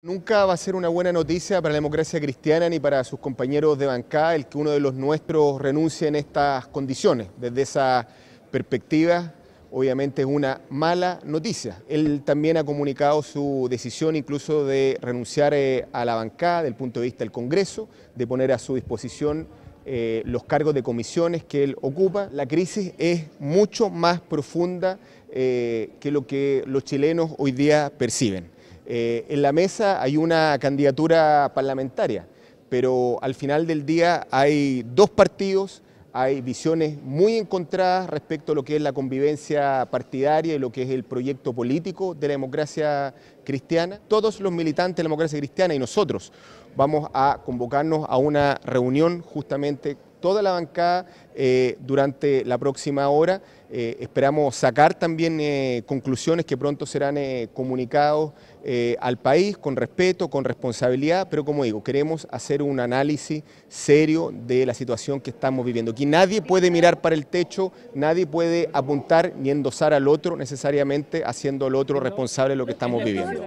Nunca va a ser una buena noticia para la democracia cristiana ni para sus compañeros de bancada el que uno de los nuestros renuncie en estas condiciones. Desde esa perspectiva, obviamente es una mala noticia. Él también ha comunicado su decisión incluso de renunciar eh, a la bancada desde el punto de vista del Congreso, de poner a su disposición eh, los cargos de comisiones que él ocupa. La crisis es mucho más profunda eh, que lo que los chilenos hoy día perciben. Eh, en la mesa hay una candidatura parlamentaria, pero al final del día hay dos partidos, hay visiones muy encontradas respecto a lo que es la convivencia partidaria y lo que es el proyecto político de la democracia cristiana. Todos los militantes de la democracia cristiana y nosotros vamos a convocarnos a una reunión justamente toda la bancada eh, durante la próxima hora. Eh, esperamos sacar también eh, conclusiones que pronto serán comunicados al país con respeto, con responsabilidad, pero como digo, queremos hacer un análisis serio de la situación que estamos viviendo. Aquí nadie puede mirar para el techo, nadie puede apuntar ni endosar al otro necesariamente haciendo al otro responsable de lo que estamos viviendo.